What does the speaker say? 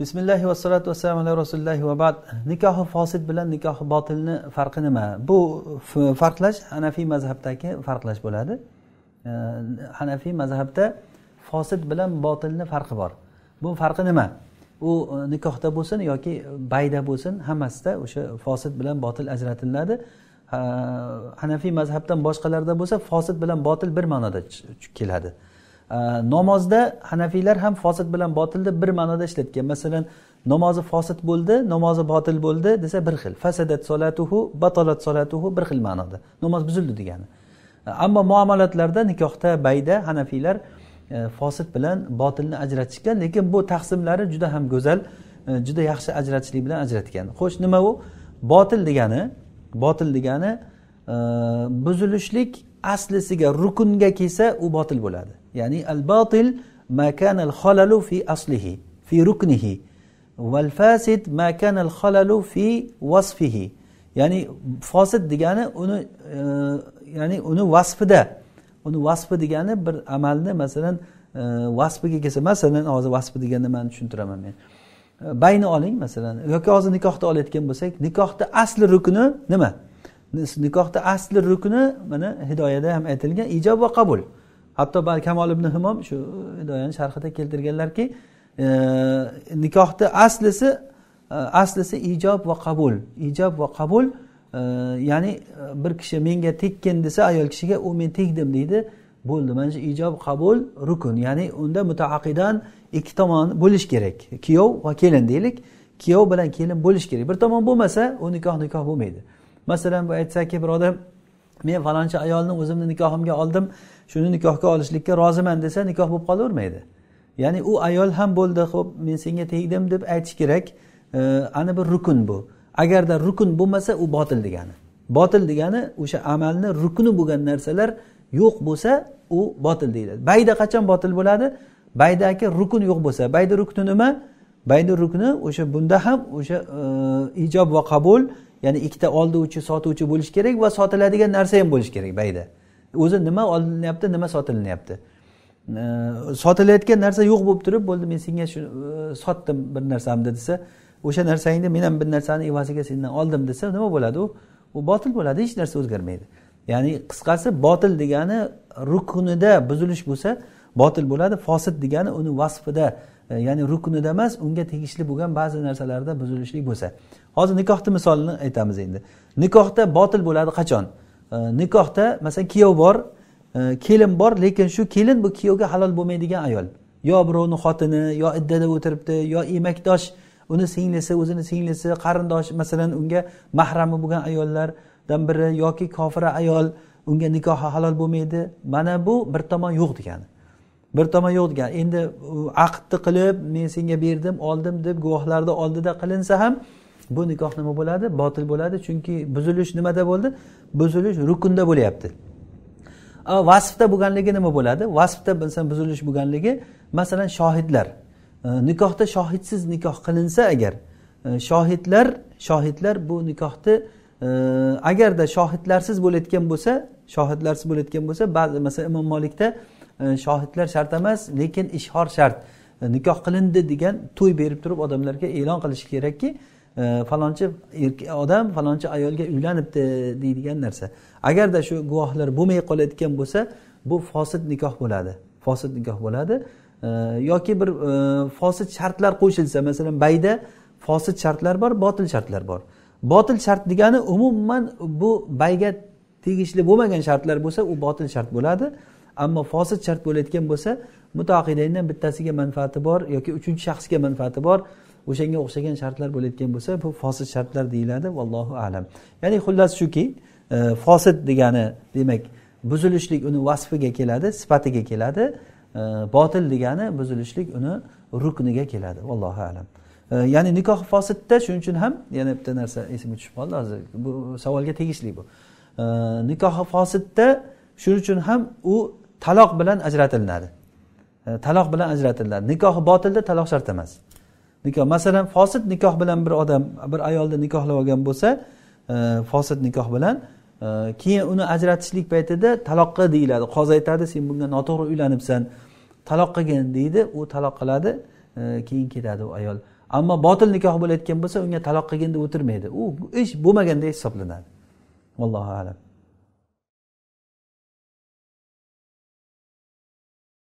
bismillahi vassalotu vassalam ala rasulillahi va bad nikohi fosil bilan nikohi botilni farqi nima bu farqlash hanafiy mazhabdagi farqlash bo'ladi hanafiy mazhabda fosil bilan botilni farqi bor bu farqi nima u e, nikohda bo'lsin yoki bayda bo'lsin hammasida o'sha fosil bilan botil ajratiladi hanafiy mazhabdan boshqalarda bo'lsa fosil bilan botil bir ma'noda keladi namozda hanafiylar ham fosit bilan botilni bir ma'noda ishlatgan masalan namozi fosit bo'ldi namozi botil bo'ldi desa bir xil fasadat solatuhu batalat solatuhu bir xil ma'noda namoz buzildi degani ammo muomalatlarda nikohda bayda hanafiylar e, fosit bilan botilni ajratishgan lekin bu taqsimlari juda ham go'zal e, juda yaxshi ajratishlik bilan ajratgan xo'sh nima u botil degani botil degani e, buzilishlik aslisiga rukunga kelsa u botil bo'ladi ya'ni al botil makan al xolalu fi aslihi fi ruknihi val fasid makan al xolalu fi vasfihi ya'ni fosid degani uni e, ya'ni uni vasfida uni vasfi degani bir amalni masalan e, vasfiga kelsa masalan hozir vasfi degan nimani tushuntiraman men e, bayni oling masalan yoki hozir nikohni olayotgan bo'lsak nikohni asli rukni nima nikohni asli rukni mana hidoyada ham aytilgan ijob va qabul hatto kamol ibn himom shu e, hidoyani sharhida keltirganlarki e, nikohni aslisi e, aslisi ijob va qabul ijob va qabul ya'ni bir kishi menga tekkin desa ayol kishiga u men tegdim deydi bo'ldi mana shu ijob qabul rukn ya'ni unda mutaaqidan ikki tomon bo'lishi kerak kuyov va kelin deylik kuyov bilan kelin bo'lishi kerak bir tomon bo'lmasa u nikoh nikoh bo'lmaydi masalan bu aytsaki bir odam men falonchi ayolni o'zimni nikohimga oldim shuni nikohga olishlikka roziman desa nikoh bo'lib qolavermaydi ya'ni u ayol ham bo'ldi ho'p men senga tegdim deb aytish kerak ana bir rukun bu agarda rukun bo'lmasa u botil degani botil degani o'sha amalni rukuni bo'lgan narsalar yo'q bo'lsa u botil deyiladi bayda qachon botil bo'ladi baydagi rukun yo'q bo'lsa bayda rukni nima bayda rukni o'sha bunda ham o'sha ijob va qabul ya'ni ikkita olduvchi sotuvchi bo'lishi kerak va sotiladigan narsa ham bo'lishi kerak bayda o'zi nima olinyapti nima sotilinyapti sotilayotgan narsa yo'q bo'lib turib bo'ldi men senga shu e, sotdim bir narsamni desa o'sha narsangni men ham bir narsani evaziga sendan oldim desa nima bo'ladi u u botil bo'ladi hech narsa o'zgarmaydi ya'ni qisqasi botil degani rukunida buzilish bo'lsa botil bo'ladi fosil degani uni vasfida E, ya'ni ruknida emas unga tegishli bo'lgan ba'zi narsalarda buzilishlik bo'lsa hozir nikohni misolini aytamiz endi nikohda botil bo'ladi qachon e, nikohda masalan kuyov bor e, kelin bor lekin shu kelin bu kuyovga halol bo'lmaydigan ayol yo birovni xotini yo iddada o'tiribdi yo emakdosh uni singlisi o'zini singlisi qarindoshi masalan unga mahrami bo'lgan ayollardan biri yoki kofira ayol unga nikohi halol bo'lmaydi mana bu bir tomon yo'q degani bir tomon degan endi aqdni qilib men senga berdim oldim deb guvohlarni oldida qilinsa ham bu nikoh nima bo'ladi botil bo'ladi chunki buzilish nimada bo'ldi buzilish rukunda bo'lyapti vasfda bo'lganligi nima bo'ladi vasfda masalan buzilish bo'lganligi masalan shohidlar e, nikohda shohidsiz nikoh qilinsa agar e, shohidlar shohidlar bu nikohni e, agarda shohidlarsiz bo'layotgan bo'lsa shohidlarsiz bo'layotgan bo'lsa ba'zi masalan imom molikda E, shohidlar shart emas lekin ishhor shart e, nikoh qilindi degan to'y berib turib odamlarga e'lon qilish kerakki e, falonchi odam falonchi ayolga uylanibdi deydigan narsa agarda shu guvohlar bo'lmay qolayotgan bo'lsa bu fosid nikoh bo'ladi fosid nikoh bo'ladi yoki bir fosil shartlar qo'shilsa masalan bayda fosil shartlar bor botil shartlar bor botil shart degani umuman bu bayga tegishli bo'lmagan shartlar bo'lsa u botil shart bo'ladi ammo fosil shart bo'layotgan bo'lsa mutaaqidaydan bittasiga manfaati bor yoki uchinchi shaxsga manfaati bor o'shanga o'xshagan shartlar bo'layotgan bo'lsa bu fosil shartlar deyiladi vallohu alam ya'ni xullas shuki e, fosil degani demak buzilishlik uni vasfiga keladi sifatiga keladi e, botil degani buzilishlik uni rukniga keladi vallohu alam e, ya'ni nikoh fosidda shuning uchun ham yana bitta narsa esimga tushib qoldi hozir bu savolga tegishli bu nikohi fosidda shuning uchun ham u taloq bilan ajratilinadi taloq bilan ajratiladi e, nikohi botilda taloq shart emas nikoh masalan fosid nikoh bilan bir odam bir ayolni nikohlab olgan bo'lsa e, fosid nikoh bilan e, keyin uni ajratishlik paytida taloqqa deyiladi qozi aytadi sen bunga noto'g'ri uylanibsan taloq qilgin deydi u taloq qiladi keyin ketadi u ayol ammo botil nikoh bo'layotgan bo'lsa unga taloq qilgin deb o'tirmaydi u ish bo'lmaganday hisoblanadi vallohu alam